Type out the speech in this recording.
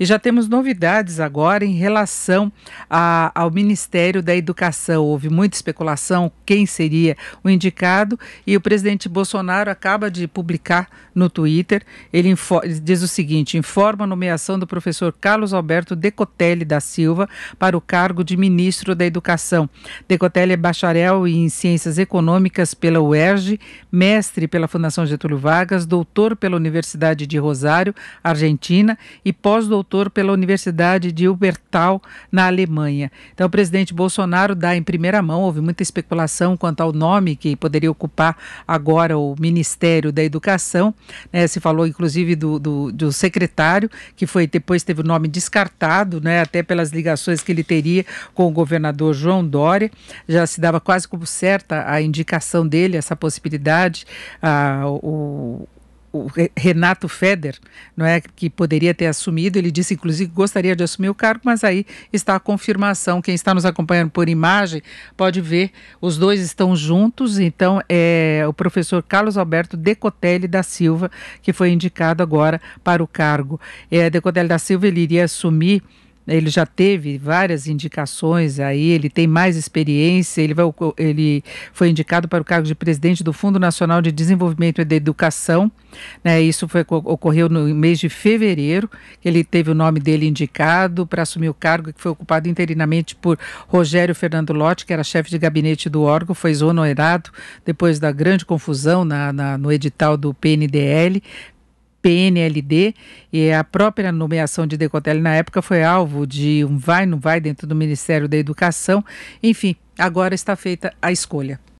E já temos novidades agora em relação a, ao Ministério da Educação. Houve muita especulação quem seria o indicado e o presidente Bolsonaro acaba de publicar no Twitter. Ele, ele diz o seguinte: informa a nomeação do professor Carlos Alberto Decotelli da Silva para o cargo de ministro da Educação. Decotelli é bacharel em Ciências Econômicas pela UERJ, mestre pela Fundação Getúlio Vargas, doutor pela Universidade de Rosário, Argentina, e pós-doutor doutor pela Universidade de Wuppertal, na Alemanha. Então, o presidente Bolsonaro dá em primeira mão, houve muita especulação quanto ao nome que poderia ocupar agora o Ministério da Educação. Né? Se falou, inclusive, do, do, do, secretário, que foi depois teve o nome descartado, né? até pelas ligações que ele teria com o governador João Dória. Já se dava quase como certa a indicação dele, essa possibilidade. Ah, o, o Renato Feder, não é, que poderia ter assumido. Ele disse, inclusive, que gostaria de assumir o cargo, mas aí está a confirmação. Quem está nos acompanhando por imagem pode ver, os dois estão juntos. Então, é o professor Carlos Alberto Decotelli da Silva, que foi indicado agora para o cargo. É, Decotelli da Silva, ele iria assumir ele já teve várias indicações aí, ele tem mais experiência, ele, vai, ele foi indicado para o cargo de presidente do Fundo Nacional de Desenvolvimento e da Educação, né, isso foi, ocorreu no mês de fevereiro, que ele teve o nome dele indicado para assumir o cargo que foi ocupado interinamente por Rogério Fernando Lotti, que era chefe de gabinete do órgão, foi exonerado depois da grande confusão na, na no edital do PNDL, PNLD e a própria nomeação de Decotelli na época foi alvo de um vai não vai dentro do Ministério da Educação. Enfim, agora está feita a escolha.